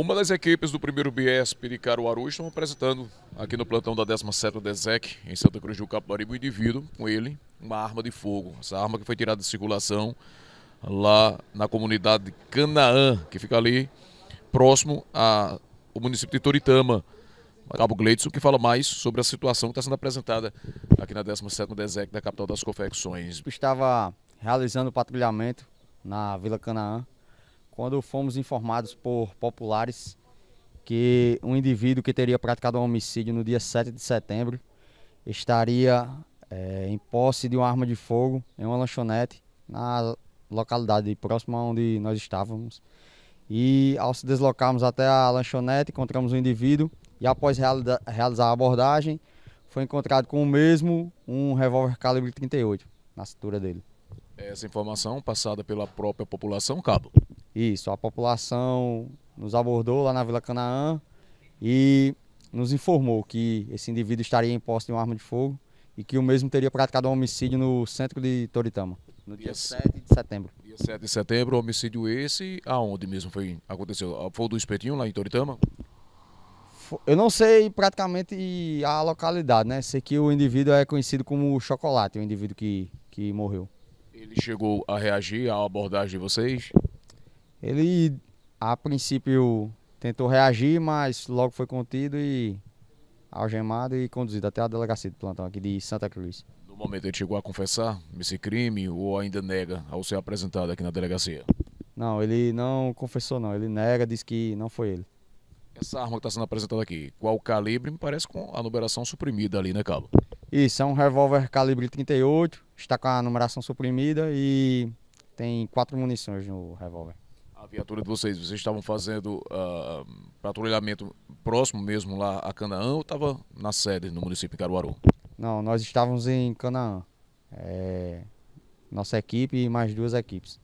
Uma das equipes do primeiro de Caruaru estão apresentando aqui no plantão da 17ª DESEC, em Santa Cruz do Capibaribe, um indivíduo com ele, uma arma de fogo. Essa arma que foi tirada de circulação lá na comunidade de Canaã, que fica ali próximo ao município de Toritama. Cabo Gleitson, que fala mais sobre a situação que está sendo apresentada aqui na 17ª DESEC da capital das confecções. Estava realizando o patrulhamento na Vila Canaã, quando fomos informados por populares que um indivíduo que teria praticado um homicídio no dia 7 de setembro estaria é, em posse de uma arma de fogo em uma lanchonete na localidade próxima onde nós estávamos. E ao se deslocarmos até a lanchonete, encontramos um indivíduo e após realizar a abordagem, foi encontrado com o mesmo um revólver calibre 38 na cintura dele. Essa informação passada pela própria população, Cabo. Isso, a população nos abordou lá na Vila Canaã e nos informou que esse indivíduo estaria em posse de uma arma de fogo e que o mesmo teria praticado um homicídio no centro de Toritama, no dia, dia 7 de setembro. Dia 7 de setembro, homicídio esse, aonde mesmo foi aconteceu? Ah, foi do Espetinho, lá em Toritama? Eu não sei praticamente a localidade, né? Sei que o indivíduo é conhecido como Chocolate, o indivíduo que, que morreu. Ele chegou a reagir à abordagem de vocês? Ele, a princípio, tentou reagir, mas logo foi contido e algemado e conduzido até a delegacia de plantão aqui de Santa Cruz. No momento ele chegou a confessar esse crime ou ainda nega ao ser apresentado aqui na delegacia? Não, ele não confessou não, ele nega, diz que não foi ele. Essa arma que está sendo apresentada aqui, qual calibre? Me parece com a numeração suprimida ali, né, Cabo? Isso, é um revólver calibre 38, está com a numeração suprimida e tem quatro munições no revólver viatura de vocês, vocês estavam fazendo uh, patrulhamento próximo mesmo lá a Canaã ou estava na sede no município de Caruaru? Não, nós estávamos em Canaã. É, nossa equipe e mais duas equipes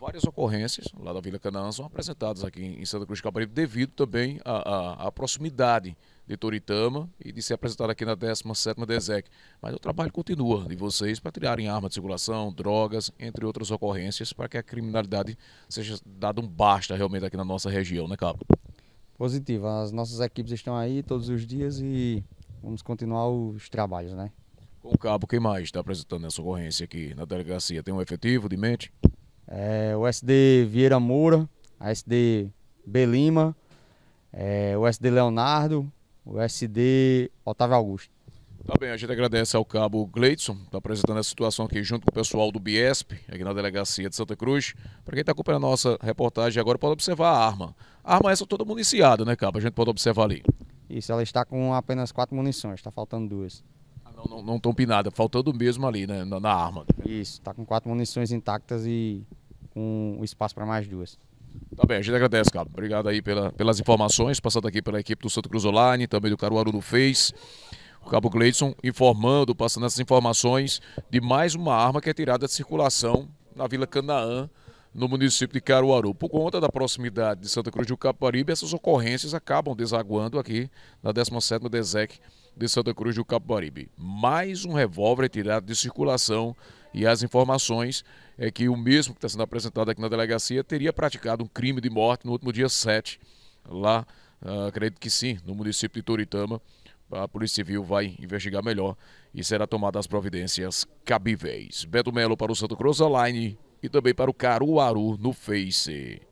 várias ocorrências lá da Vila Canaã são apresentadas aqui em Santa Cruz de Cabreiro devido também à, à, à proximidade de Toritama e de ser apresentado aqui na 17ª DESEC. Mas o trabalho continua de vocês para tirarem arma de circulação, drogas, entre outras ocorrências, para que a criminalidade seja dada um basta realmente aqui na nossa região, né, Cabo? Positivo. As nossas equipes estão aí todos os dias e vamos continuar os trabalhos, né? Com o cabo, quem mais está apresentando essa ocorrência aqui na delegacia? Tem um efetivo de mente? é, o SD Vieira Moura, a SD Belima, é, o SD Leonardo, o SD Otávio Augusto. Tá bem, a gente agradece ao cabo Gleidson, está apresentando a situação aqui junto com o pessoal do Biesp, aqui na delegacia de Santa Cruz. Para quem está acompanhando a nossa reportagem agora, pode observar a arma. A arma essa toda municiada, né, cabo? A gente pode observar ali. Isso, ela está com apenas quatro munições, está faltando duas. Ah, não estão não, não pinadas, faltando mesmo ali, né, na, na arma. Isso, está com quatro munições intactas e com espaço para mais duas. Tá bem, a gente agradece, Cabo. Obrigado aí pela, pelas informações, passadas aqui pela equipe do Santo Cruz Online, também do Caruaru do Face. O Cabo Gleison, informando, passando essas informações de mais uma arma que é tirada de circulação na Vila Canaã, no município de Caruaru. Por conta da proximidade de Santa Cruz do Capibaribe, essas ocorrências acabam desaguando aqui na 17ª DESEC de Santa Cruz do Capibaribe. Mais um revólver é tirado de circulação e as informações é que o mesmo que está sendo apresentado aqui na delegacia teria praticado um crime de morte no último dia 7, lá, uh, acredito que sim, no município de Toritama. A Polícia Civil vai investigar melhor e será tomada as providências cabíveis. Beto Melo para o Santo Cruz Online e também para o Caruaru no Face.